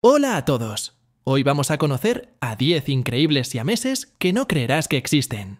Hola a todos. Hoy vamos a conocer a 10 increíbles siameses que no creerás que existen.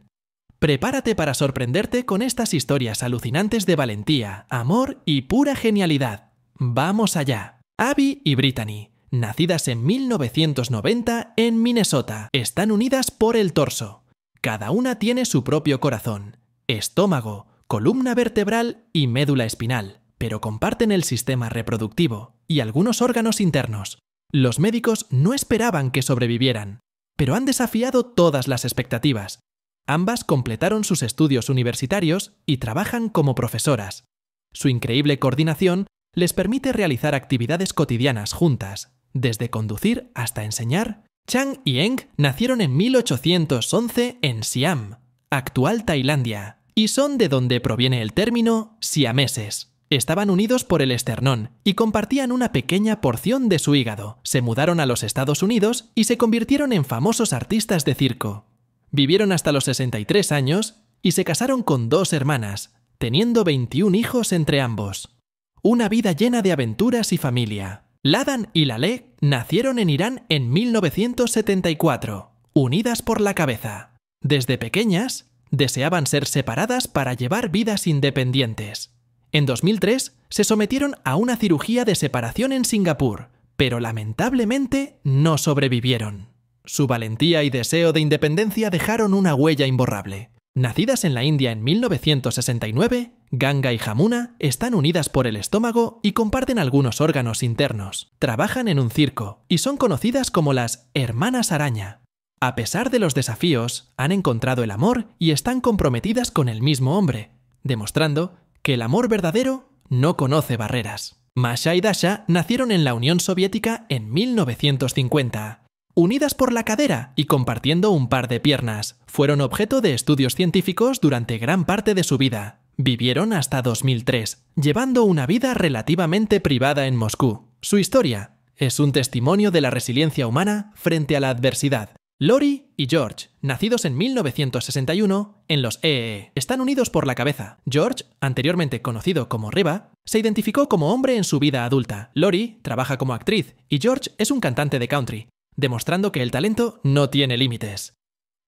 Prepárate para sorprenderte con estas historias alucinantes de valentía, amor y pura genialidad. Vamos allá. Abby y Brittany, nacidas en 1990 en Minnesota, están unidas por el torso. Cada una tiene su propio corazón, estómago, columna vertebral y médula espinal, pero comparten el sistema reproductivo y algunos órganos internos. Los médicos no esperaban que sobrevivieran, pero han desafiado todas las expectativas. Ambas completaron sus estudios universitarios y trabajan como profesoras. Su increíble coordinación les permite realizar actividades cotidianas juntas, desde conducir hasta enseñar. Chang y Eng nacieron en 1811 en Siam, actual Tailandia, y son de donde proviene el término siameses. Estaban unidos por el esternón y compartían una pequeña porción de su hígado. Se mudaron a los Estados Unidos y se convirtieron en famosos artistas de circo. Vivieron hasta los 63 años y se casaron con dos hermanas, teniendo 21 hijos entre ambos. Una vida llena de aventuras y familia. Ladan y Lale nacieron en Irán en 1974, unidas por la cabeza. Desde pequeñas, deseaban ser separadas para llevar vidas independientes. En 2003 se sometieron a una cirugía de separación en Singapur, pero lamentablemente no sobrevivieron. Su valentía y deseo de independencia dejaron una huella imborrable. Nacidas en la India en 1969, Ganga y Jamuna están unidas por el estómago y comparten algunos órganos internos. Trabajan en un circo y son conocidas como las hermanas araña. A pesar de los desafíos, han encontrado el amor y están comprometidas con el mismo hombre, demostrando el amor verdadero no conoce barreras. Masha y Dasha nacieron en la Unión Soviética en 1950. Unidas por la cadera y compartiendo un par de piernas, fueron objeto de estudios científicos durante gran parte de su vida. Vivieron hasta 2003, llevando una vida relativamente privada en Moscú. Su historia es un testimonio de la resiliencia humana frente a la adversidad Lori y George, nacidos en 1961 en los EE, e e, están unidos por la cabeza. George, anteriormente conocido como Reba, se identificó como hombre en su vida adulta. Lori trabaja como actriz y George es un cantante de country, demostrando que el talento no tiene límites.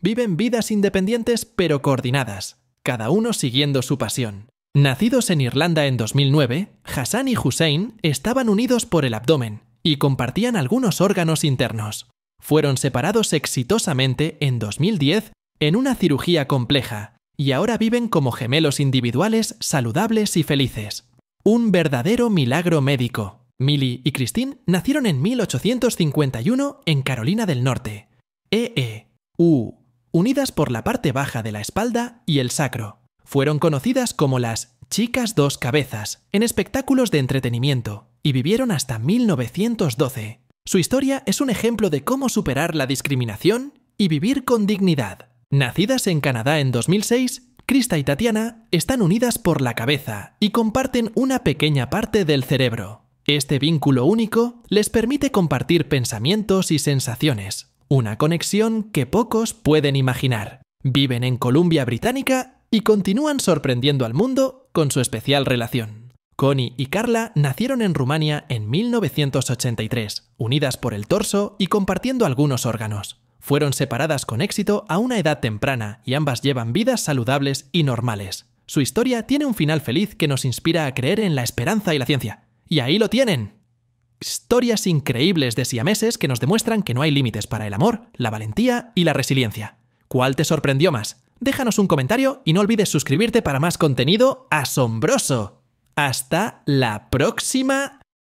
Viven vidas independientes pero coordinadas, cada uno siguiendo su pasión. Nacidos en Irlanda en 2009, Hassan y Hussein estaban unidos por el abdomen y compartían algunos órganos internos fueron separados exitosamente en 2010 en una cirugía compleja y ahora viven como gemelos individuales saludables y felices. Un verdadero milagro médico. Millie y Christine nacieron en 1851 en Carolina del Norte. EE, e, U, unidas por la parte baja de la espalda y el sacro. Fueron conocidas como las chicas dos cabezas en espectáculos de entretenimiento y vivieron hasta 1912. Su historia es un ejemplo de cómo superar la discriminación y vivir con dignidad. Nacidas en Canadá en 2006, Krista y Tatiana están unidas por la cabeza y comparten una pequeña parte del cerebro. Este vínculo único les permite compartir pensamientos y sensaciones, una conexión que pocos pueden imaginar. Viven en Columbia Británica y continúan sorprendiendo al mundo con su especial relación. Connie y Carla nacieron en Rumania en 1983, unidas por el torso y compartiendo algunos órganos. Fueron separadas con éxito a una edad temprana y ambas llevan vidas saludables y normales. Su historia tiene un final feliz que nos inspira a creer en la esperanza y la ciencia. Y ahí lo tienen. Historias increíbles de siameses que nos demuestran que no hay límites para el amor, la valentía y la resiliencia. ¿Cuál te sorprendió más? Déjanos un comentario y no olvides suscribirte para más contenido asombroso. Hasta la próxima